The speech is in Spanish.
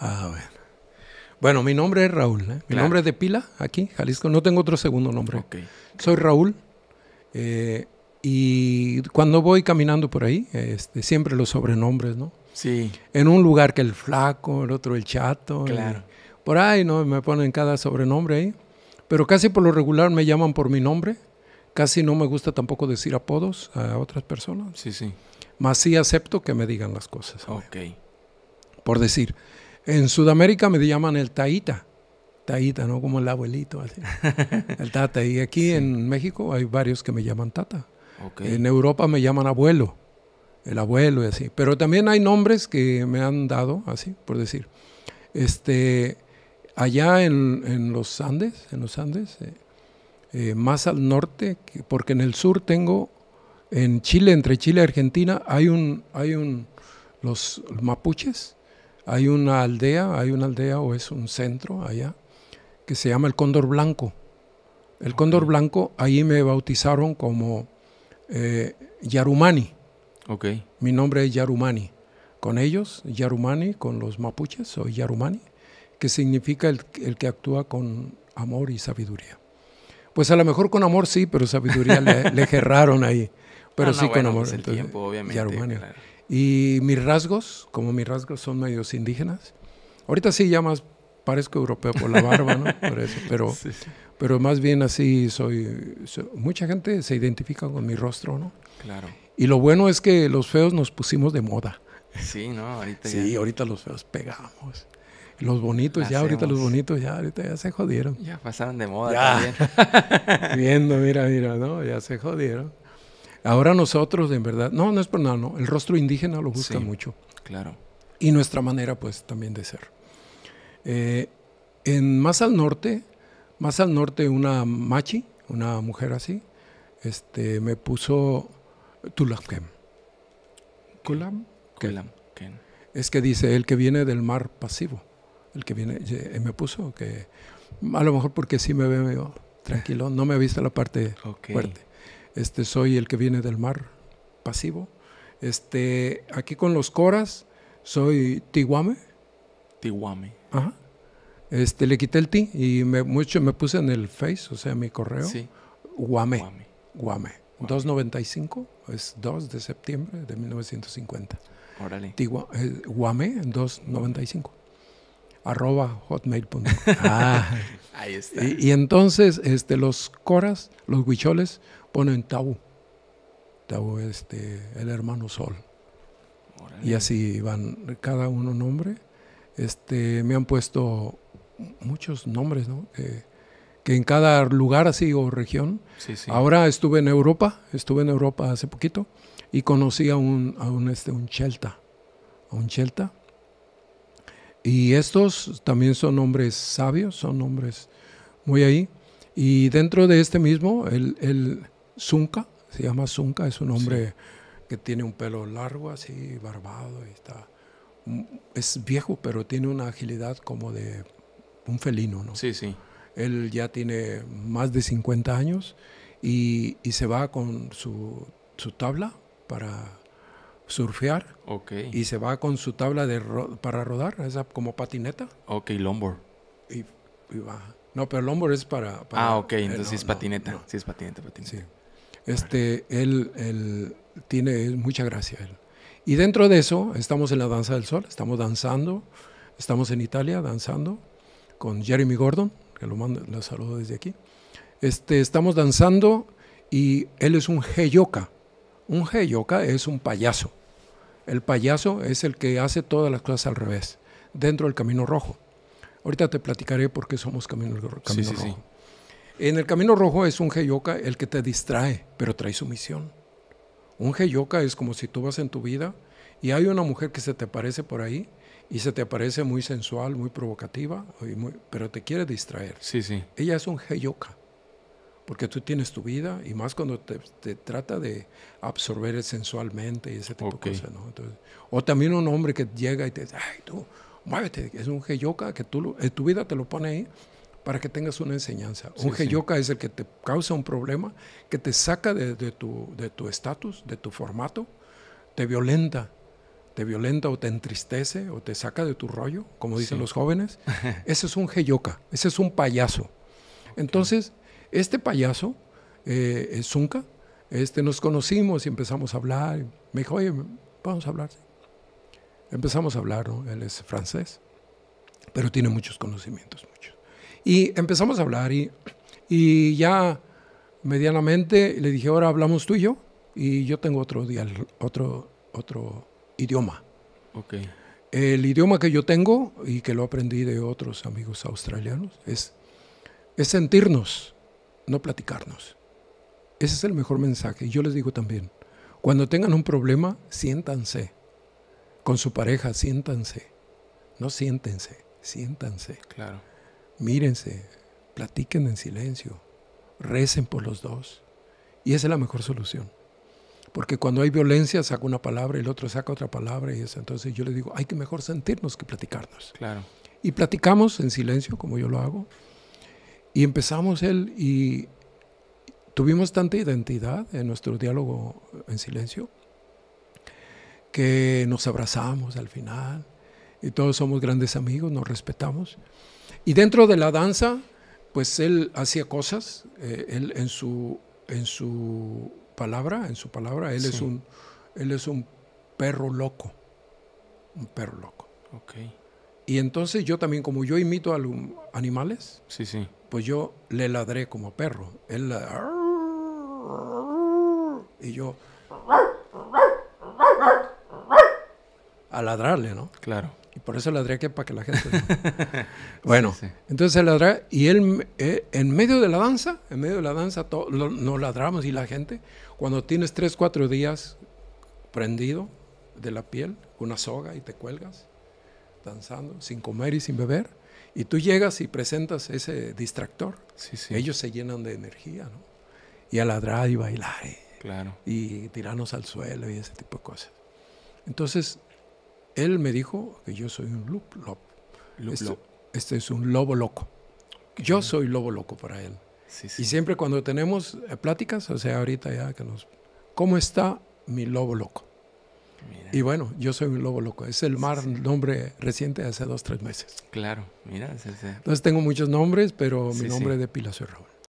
Ah, bueno. Bueno, mi nombre es Raúl. ¿eh? Mi nombre es de pila, aquí, Jalisco. No tengo otro segundo nombre. Soy Raúl. Eh, y cuando voy caminando por ahí, este, siempre los sobrenombres, ¿no? Sí. En un lugar que el flaco, el otro el chato. por ahí, ¿no? Me ponen cada sobrenombre ahí. Pero casi por lo regular me llaman por mi nombre. Casi no me gusta tampoco decir apodos a otras personas. Sí, sí. Más sí acepto que me digan las cosas. Ok. Por decir, en Sudamérica me llaman el taíta. Taíta, ¿no? Como el abuelito. El tata. Y aquí en México hay varios que me llaman tata. En Europa me llaman abuelo. El abuelo y así. Pero también hay nombres que me han dado, así, por decir. Este, allá en, los Andes, en los Andes, eh, eh, más al norte, porque en el sur tengo, en Chile, entre Chile y Argentina, hay un, hay un, los mapuches, hay una aldea, hay una aldea o es un centro allá que se llama el Cóndor Blanco. El Cóndor Blanco, ahí me bautizaron como eh, Yarumani. Okay. Mi nombre es Yarumani. Con ellos, Yarumani, con los mapuches, soy Yarumani, que significa el, que actúa con amor y sabiduría. Pues a lo mejor con amor sí, pero sabiduría le, gerraron ahí. Pero ah, sí con amor. Pues Yarumani. Y mis rasgos, como mis rasgos son medios indígenas, ahorita sí ya más parezco europeo por la barba, ¿no? pero, pero más bien así soy, Mucha gente se identifica con mi rostro, ¿no? Claro. Y lo bueno es que los feos nos pusimos de moda. Sí, ¿no? Ahorita sí, ahorita los feos pegamos. Los bonitos, ya ahorita los bonitos, ya ahorita ya se jodieron. Ya pasaron de moda también. Viendo, mira, mira, ¿no? Ya se jodieron. Ahora nosotros, en verdad, no, no es por nada, no, el rostro indígena lo busca mucho. Claro. Y nuestra manera, pues, también de ser. Eh, en más al norte, más al norte, una machi, una mujer así, este, me puso Tulakem. Kulam. Kulam. Es que dice, el que viene del mar pasivo. El que viene, eh, eh, me puso que, a lo mejor porque sí me veo tranquilo, no me ha visto la parte fuerte este, soy el que viene del mar, pasivo. Este, aquí con los coras, soy Tiguame. Tiguame. Ajá. Este, le quité el ti y me, mucho, me puse en el Face, o sea, mi correo. Sí. Guame. Guame. 295, es 2 de septiembre de 1950. Órale. Eh, Guame, 295 arroba hotmail.com. Ah. Ahí está. Y, entonces este, los coras, los huicholes, ponen tabú. Tabú, este, el hermano Sol. Y así van, cada uno nombre. Este, me han puesto muchos nombres, ¿no? que en cada lugar así o región. Ahora estuve en Europa, estuve en Europa hace poquito y conocí a un, a un, este, un chelta, a un chelta y estos también son hombres sabios, son hombres muy ahí. Y dentro de este mismo, el, el Zunca, se llama Zunca, es un hombre que tiene un pelo largo, así, barbado, y está, es viejo, pero tiene una agilidad como de un felino, ¿no? Sí, sí. Él ya tiene más de 50 años y, se va con su, su tabla para surfear. Y se va con su tabla para rodar, esa como patineta. Ok, lombor. Y, No, pero lombor es para... ah, ok, entonces eh, es patineta. Sí es patineta, patineta. Este, él, tiene mucha gracia. Él. Y dentro de eso, estamos en la Danza del Sol, estamos danzando, estamos en Italia danzando con Jeremy Gordon, que lo, mando, lo saludo desde aquí. Este, estamos danzando y él es un geyoka. Un geyoka es un payaso. El payaso es el que hace todas las cosas al revés, dentro del Camino Rojo. Ahorita te platicaré por qué somos Camino, Rojo. En el Camino Rojo es un geyoka el que te distrae, pero trae su misión. Un geyoka es como si tú vas en tu vida y hay una mujer que se te aparece por ahí y se te aparece muy sensual, muy provocativa, pero te quiere distraer. Sí, sí. Ella es un geyoka porque tú tienes tu vida y más cuando te, trata de absorber sensualmente y ese tipo de cosas, o también un hombre que llega y te dice, ay, tú, muévete, es un geyoka que tú, tu vida te lo pone ahí para que tengas una enseñanza. un geyoka es el que te causa un problema, que te saca de, de tu estatus, de, tu formato, te violenta, te violenta o te entristece o te saca de tu rollo, como dicen los jóvenes. ese es un geyoka, ese es un payaso. Entonces, este payaso, eh, es Zunca, este, nos conocimos y empezamos a hablar. Me dijo, oye, vamos a hablar. Empezamos a hablar, ¿no? él es francés, pero tiene muchos conocimientos, muchos. Y empezamos a hablar y, ya medianamente le dije, ahora hablamos tú y yo, y yo tengo otro, otro, otro idioma. Okay. El idioma que yo tengo y que lo aprendí de otros amigos australianos es, es sentirnos, no platicarnos. Ese es el mejor mensaje. Y yo les digo también, cuando tengan un problema, siéntanse. Con su pareja, siéntanse. No siéntense, siéntanse. Claro. Mírense, platiquen en silencio, recen por los dos. Y esa es la mejor solución. Porque cuando hay violencia, saca una palabra el otro saca otra palabra. Y Entonces yo les digo, hay que mejor sentirnos que platicarnos. Claro. Y platicamos en silencio, como yo lo hago. Y empezamos él y tuvimos tanta identidad en nuestro diálogo en silencio que nos abrazamos al final y todos somos grandes amigos, nos respetamos. Y dentro de la danza, pues él hacía cosas, eh, él en su, en su palabra, en su palabra, él, es, un, él es un perro loco, un perro loco. Okay. Y entonces yo también, como yo imito a animales, sí, sí pues yo le ladré como perro. Él Y yo... A ladrarle, ¿no? Claro. Y por eso ladré que para que la gente... bueno, Entonces se entonces y él, eh, en medio de la danza, en medio de la danza, nos ladramos y la gente, cuando tienes tres, cuatro días prendido de la piel, una soga y te cuelgas, danzando, sin comer y sin beber, y tú llegas y presentas ese distractor. Ellos se llenan de energía, ¿no? Y a ladrar y bailar. Eh. Y, tirarnos al suelo y ese tipo de cosas. Entonces, él me dijo que yo soy un este, este, es un lobo loco. Yo soy lobo loco para él. y siempre cuando tenemos eh, pláticas, o sea, ahorita ya que nos... ¿Cómo está mi lobo loco? Y bueno, yo soy un lobo loco. Es el mar, nombre reciente hace dos, tres meses. Claro, mira. Entonces tengo muchos nombres, pero mi nombre de pila soy Raúl.